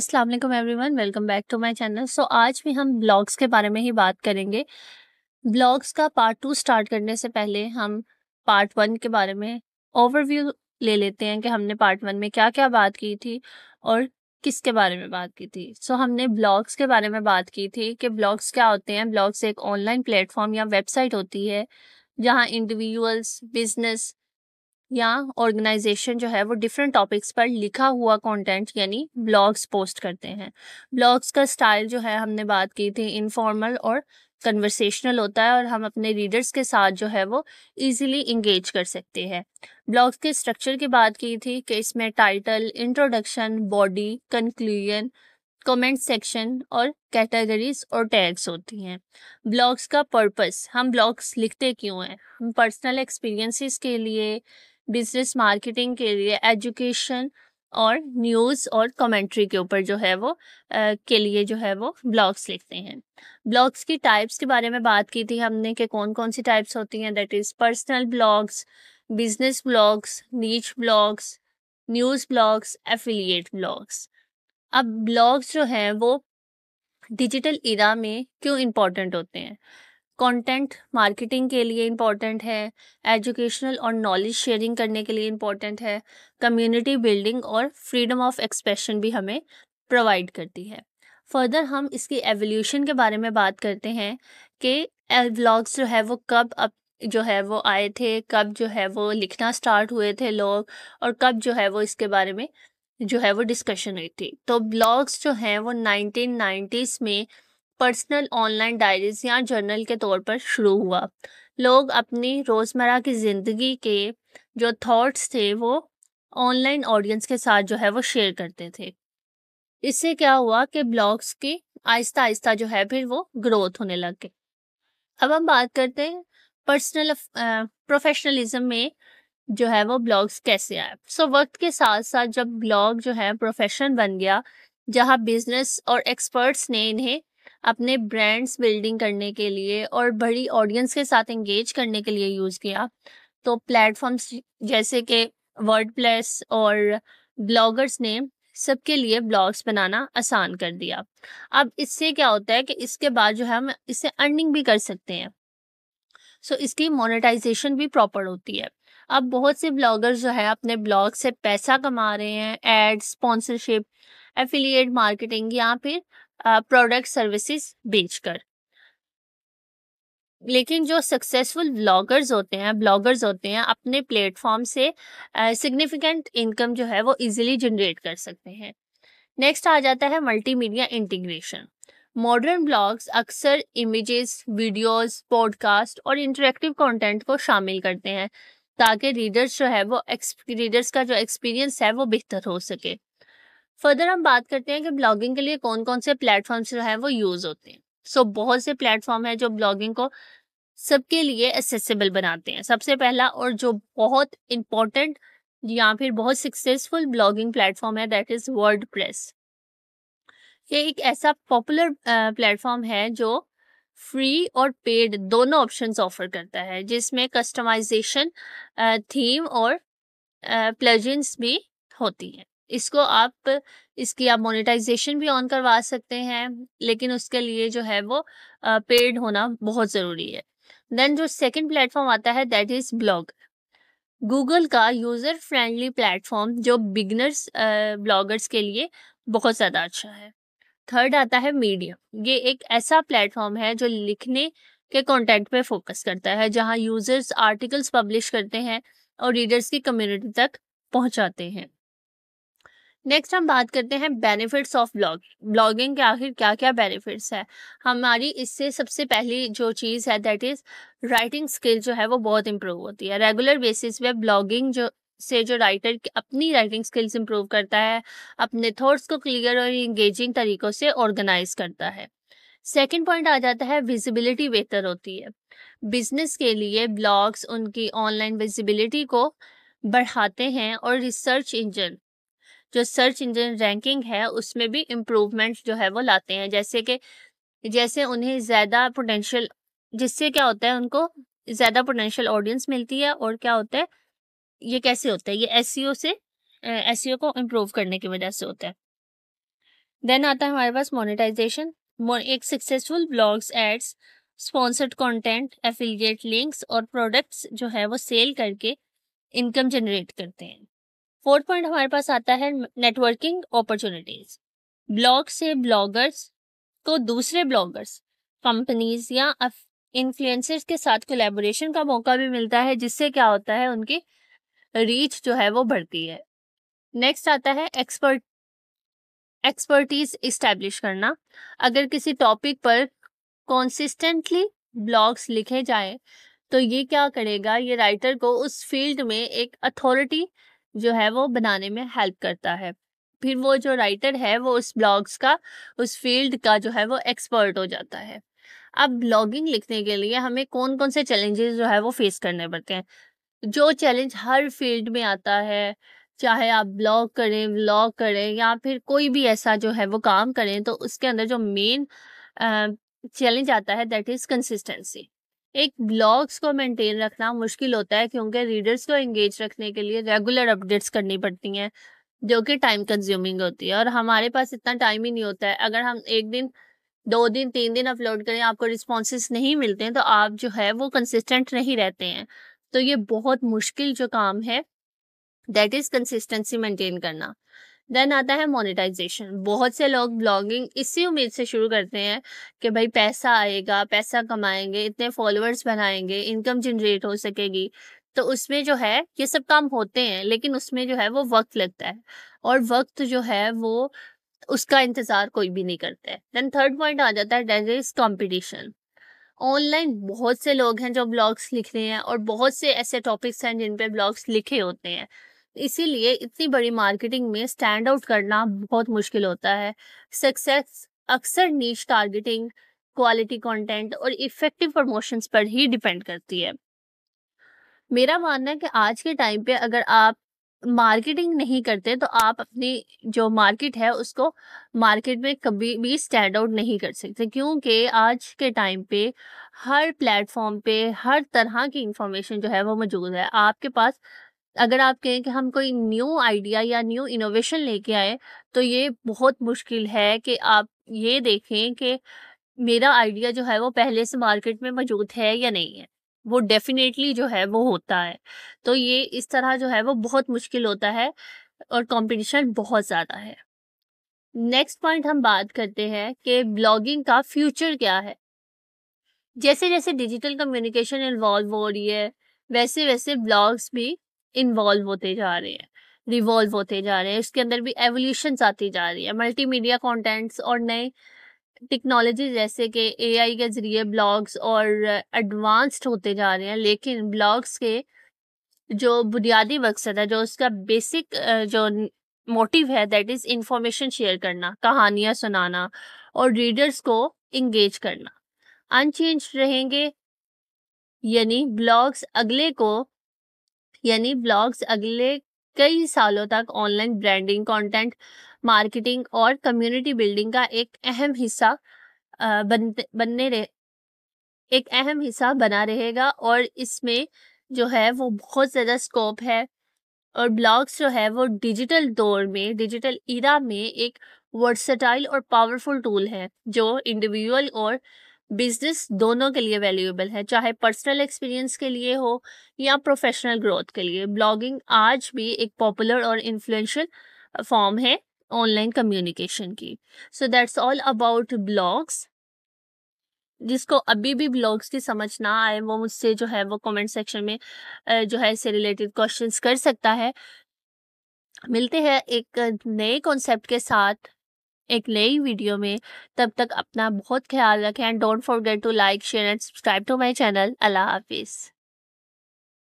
अस्सलाम वालेकुम everyone welcome back to my channel so आज भी हम ब्लॉग्स के बारे में ही बात करेंगे ब्लॉग्स का पार्ट टू स्टार्ट करने से पहले हम पार्ट वन के बारे में ओवरव्यू ले लेते हैं कि हमने पार्ट वन में क्या क्या बात की थी और किसके बारे में बात की थी सो so, हमने ब्लॉग्स के बारे में बात की थी कि ब्लॉग्स क्या होते हैं ब्लॉग्स एक ऑनलाइन प्लेटफॉर्म या वेबसाइट होती है जहाँ इंडिविजुअल्स बिजनेस या ऑर्गेनाइजेशन जो है वो डिफरेंट टॉपिक्स पर लिखा हुआ कंटेंट यानी ब्लॉग्स पोस्ट करते हैं ब्लॉग्स का स्टाइल जो है हमने बात की थी इनफॉर्मल और कन्वर्सेशनल होता है और हम अपने रीडर्स के साथ जो है वो इजीली इंगेज कर सकते हैं ब्लॉग्स के स्ट्रक्चर की बात की थी कि इसमें title introduction body conclusion comment section और कैटेगरीज और टैग्स होती हैं ब्लॉग्स का पर्पस हम ब्लॉग्स लिखते क्यों हैं हम पर्सनल एक्सपीरियंसेस के लिए बिजनेस मार्केटिंग के लिए एजुकेशन और न्यूज़ और कमेंट्री के ऊपर जो है वो आ, के लिए जो है वो ब्लॉग्स लिखते हैं ब्लॉग्स की टाइप्स के बारे में बात की थी हमने कि कौन कौन सी टाइप्स होती हैं that is personal blogs business blogs niche blogs news blogs affiliate blogs अब ब्लॉग्स जो हैं वो डिजिटल इरा में क्यों इम्पोर्टेंट होते हैं कंटेंट मार्केटिंग के लिए इम्पॉर्टेंट है एजुकेशनल और नॉलेज शेयरिंग करने के लिए इम्पॉर्टेंट है कम्युनिटी बिल्डिंग और फ्रीडम ऑफ एक्सप्रेशन भी हमें प्रोवाइड करती है फर्दर हम इसकी एवोल्यूशन के बारे में बात करते हैं कि व्लॉग्स जो है वो कब अब जो है वो आए थे कब जो है वो लिखना स्टार्ट हुए थे लोग और कब जो है वो इसके बारे में जो है वो डिस्कशन हुई थी तो ब्लॉग्स जो हैं वो नाइन्टीज में पर्सनल ऑनलाइन डायरीज या जर्नल के तौर पर शुरू हुआ लोग अपनी रोज़मर्रा की ज़िंदगी के जो थॉट्स थे वो ऑनलाइन ऑडियंस के साथ जो है वो शेयर करते थे इससे क्या हुआ कि ब्लॉग्स की आहिस्ता आहिस्ता जो है फिर वो ग्रोथ होने लग गए अब हम बात करते हैं पर्सनल प्रोफेशनलिज्म में जो है वो ब्लॉग्स कैसे आए सो वक्त के साथ साथ जब ब्लॉग जो है प्रोफेशन बन गया जहाँ बिजनेस और एक्सपर्ट्स ने इन्हें अपने ब्रांड्स बिल्डिंग करने के लिए और बड़ी ऑडियंस के साथ एंगेज करने के लिए यूज़ किया तो प्लेटफॉर्म्स जैसे कि वर्ड और ब्लॉगर्स ने सबके लिए ब्लॉग्स बनाना आसान कर दिया अब इससे क्या होता है कि इसके बाद जो है हम इससे अर्निंग भी कर सकते हैं सो इसकी मोनेटाइजेशन भी प्रॉपर होती है अब बहुत से ब्लॉगर्स जो है अपने ब्लॉग से पैसा कमा रहे हैं एड स्पॉन्सरशिप एफिलिएट मार्केटिंग या फिर प्रोडक्ट सर्विसेज बेचकर लेकिन जो सक्सेसफुल ब्लॉगर्स होते हैं ब्लॉगर्स होते हैं अपने प्लेटफॉर्म से सिग्निफिकेंट uh, इनकम जो है वो इजीली जनरेट कर सकते हैं नेक्स्ट आ जाता है मल्टीमीडिया इंटीग्रेशन मॉडर्न ब्लॉग्स अक्सर इमेजेस वीडियोस पॉडकास्ट और इंटरेक्टिव कंटेंट को शामिल करते हैं ताकि रीडर्स जो है वो रीडर्स का जो एक्सपीरियंस है वो बेहतर हो सके फर्दर हम बात करते हैं कि ब्लॉगिंग के लिए कौन कौन से प्लेटफॉर्म्स जो है वो यूज होते हैं सो so, बहुत से प्लेटफॉर्म है जो ब्लॉगिंग को सबके लिए एसेसिबल बनाते हैं सबसे पहला और जो बहुत इंपॉर्टेंट या फिर बहुत सक्सेसफुल ब्लॉगिंग प्लेटफॉर्म है दैट इज प्रेस ये एक ऐसा पॉपुलर प्लेटफॉर्म है जो फ्री और पेड दोनों ऑप्शंस ऑफर करता है जिसमें कस्टमाइजेशन थीम और प्लेजेंस भी होती है इसको आप इसकी आप मोनेटाइजेशन भी ऑन करवा सकते हैं लेकिन उसके लिए जो है वो पेड होना बहुत ज़रूरी है देन जो सेकेंड प्लेटफॉर्म आता है दैट इज़ ब्लॉग गूगल का यूज़र फ्रेंडली प्लेटफॉर्म जो बिगनर्स ब्लॉगर्स के लिए बहुत ज़्यादा अच्छा है थर्ड आता है मीडियम ये एक ऐसा प्लेटफॉर्म है जो लिखने के कॉन्टेंट पे फोकस करता है जहाँ यूजर्स आर्टिकल्स पब्लिश करते हैं और रीडर्स की कम्युनिटी तक पहुँचाते हैं नेक्स्ट हम बात करते हैं बेनिफिट्स ऑफ ब्लॉग ब्लॉगिंग के आखिर क्या क्या बेनिफिट्स है हमारी इससे सबसे पहली जो चीज़ है दैट इज़ राइटिंग स्किल जो है वो बहुत इम्प्रूव होती है रेगुलर बेसिस पे ब्लॉगिंग जो से जो राइटर अपनी राइटिंग स्किल्स इम्प्रूव करता है अपने थॉट्स को क्लियर और इंगेजिंग तरीकों से ऑर्गेनाइज करता है सेकेंड पॉइंट आ जाता है विजिबिलिटी बेहतर होती है बिजनेस के लिए ब्लॉग्स उनकी ऑनलाइन विजिबिलिटी को बढ़ाते हैं और रिसर्च इंजन जो सर्च इंजन रैंकिंग है उसमें भी इम्प्रूवमेंट जो है वो लाते हैं जैसे कि जैसे उन्हें ज़्यादा पोटेंशियल जिससे क्या होता है उनको ज़्यादा पोटेंशियल ऑडियंस मिलती है और क्या होता है ये कैसे होता है ये एस e से एस e को इम्प्रूव करने की वजह से होता है देन आता है हमारे पास मोनिटाइजेशन एक successful blogs ads sponsored content affiliate links और प्रोडक्ट्स जो है वो सेल करके इनकम जनरेट करते हैं फोर्थ पॉइंट हमारे पास आता है नेटवर्किंग अपॉर्चुनिटीज ब्लॉग से ब्लॉगर्स को दूसरे ब्लॉगर्स कंपनीज या इन्फ्लुएंसर्स के साथ कोलेबोरेशन का मौका भी मिलता है जिससे क्या होता है उनकी रीच जो है वो बढ़ती है नेक्स्ट आता है एक्सपर्ट एक्सपर्टीज इस्टेब्लिश करना अगर किसी टॉपिक पर कॉन्सिस्टेंटली ब्लॉग्स लिखे जाए तो ये क्या करेगा ये राइटर को उस फील्ड में एक अथॉरिटी जो है वो बनाने में हेल्प करता है फिर वो जो राइटर है वो उस ब्लॉग्स का उस फील्ड का जो है वो एक्सपर्ट हो जाता है अब ब्लॉगिंग लिखने के लिए हमें कौन कौन से चैलेंजेस जो है वो फेस करने पड़ते हैं जो चैलेंज हर फील्ड में आता है चाहे आप ब्लॉग करें व्लॉग करें या फिर कोई भी ऐसा जो है वो काम करें तो उसके अंदर जो मेन चैलेंज आता है दैट इज कंसिस्टेंसी एक ब्लॉग्स को मेंटेन रखना मुश्किल होता है क्योंकि रीडर्स को एंगेज रखने के लिए रेगुलर अपडेट्स करनी पड़ती हैं जो कि टाइम कंज्यूमिंग होती है और हमारे पास इतना टाइम ही नहीं होता है अगर हम एक दिन दो दिन तीन दिन अपलोड करें आपको रिस्पॉन्स नहीं मिलते हैं तो आप जो है वो कंसिस्टेंट नहीं रहते हैं तो ये बहुत मुश्किल जो काम है दैट इज़ कंसिस्टेंसी मेंटेन करना देन आता है मोनेटाइजेशन बहुत से लोग ब्लॉगिंग इसी उम्मीद से शुरू करते हैं कि भाई पैसा आएगा पैसा कमाएंगे इतने फॉलोअर्स बनाएंगे इनकम जनरेट हो सकेगी तो उसमें जो है ये सब काम होते हैं लेकिन उसमें जो है वो वक्त लगता है और वक्त जो है वो उसका इंतजार कोई भी नहीं करता है देन थर्ड पॉइंट आ जाता है डेट इज कॉम्पिटिशन ऑनलाइन बहुत से लोग हैं जो ब्लॉग्स लिख रहे हैं और बहुत से ऐसे टॉपिक्स हैं जिन पे ब्लॉग्स लिखे होते हैं इसीलिए इतनी बड़ी मार्केटिंग में स्टैंड आउट करना बहुत मुश्किल होता है सक्सेस अक्सर नीच टारगेटिंग क्वालिटी कंटेंट और इफेक्टिव प्रमोशंस पर ही डिपेंड करती है मेरा मानना है कि आज के टाइम पे अगर आप मार्केटिंग नहीं करते तो आप अपनी जो मार्केट है उसको मार्केट में कभी भी स्टैंड आउट नहीं कर सकते क्योंकि आज के टाइम पे हर प्लेटफॉर्म पे हर तरह की इंफॉर्मेशन जो है वो मौजूद है आपके पास अगर आप कहें कि हम कोई न्यू आइडिया या न्यू इनोवेशन लेके आए तो ये बहुत मुश्किल है कि आप ये देखें कि मेरा आइडिया जो है वो पहले से मार्केट में मौजूद है या नहीं है वो डेफिनेटली जो है वो होता है तो ये इस तरह जो है वो बहुत मुश्किल होता है और कंपटीशन बहुत ज़्यादा है नेक्स्ट पॉइंट हम बात करते हैं कि ब्लॉगिंग का फ्यूचर क्या है जैसे जैसे डिजिटल कम्युनिकेशन इन्वॉल्व हो रही है वैसे वैसे ब्लॉग्स भी इन्वॉल्व होते जा रहे हैं रिवॉल्व होते जा रहे हैं इसके अंदर भी एवोल्यूशन आती जा रही है मल्टीमीडिया कंटेंट्स और नए टेक्नोलॉजी जैसे कि एआई के जरिए ब्लॉग्स और एडवांस्ड होते जा रहे हैं लेकिन ब्लॉग्स के जो बुनियादी मकसद है जो उसका बेसिक जो मोटिव है दैट इज इंफॉर्मेशन शेयर करना कहानियाँ सुनाना और रीडर्स को इंगेज करना अनचेंज रहेंगे यानी ब्लॉग्स अगले को यानी ब्लॉग्स अगले कई सालों तक ऑनलाइन ब्रांडिंग कंटेंट मार्केटिंग और कम्युनिटी बिल्डिंग का एक अहम हिस्सा बन बनने रहे एक अहम हिस्सा बना रहेगा और इसमें जो है वो बहुत ज़्यादा स्कोप है और ब्लॉग्स जो है वो डिजिटल दौर में डिजिटल इरा में एक वर्सटाइल और पावरफुल टूल है जो इंडिविजुअल और बिजनेस दोनों के लिए वैल्यूएबल है चाहे पर्सनल एक्सपीरियंस के लिए हो या प्रोफेशनल ग्रोथ के लिए ब्लॉगिंग आज भी एक पॉपुलर और इन्फ्लुएंशियल फॉर्म है ऑनलाइन कम्युनिकेशन की so that's all about blogs जिसको अभी भी ब्लॉग्स की समझ ना आए वो मुझसे जो है वो कमेंट सेक्शन में जो है इससे रिलेटेड क्वेश्चंस कर सकता है मिलते हैं एक नए कॉन्सेप्ट के साथ एक नई वीडियो में तब तक अपना बहुत ख्याल रखें and don't forget to like share and subscribe to my channel अल्लाह हाफिज़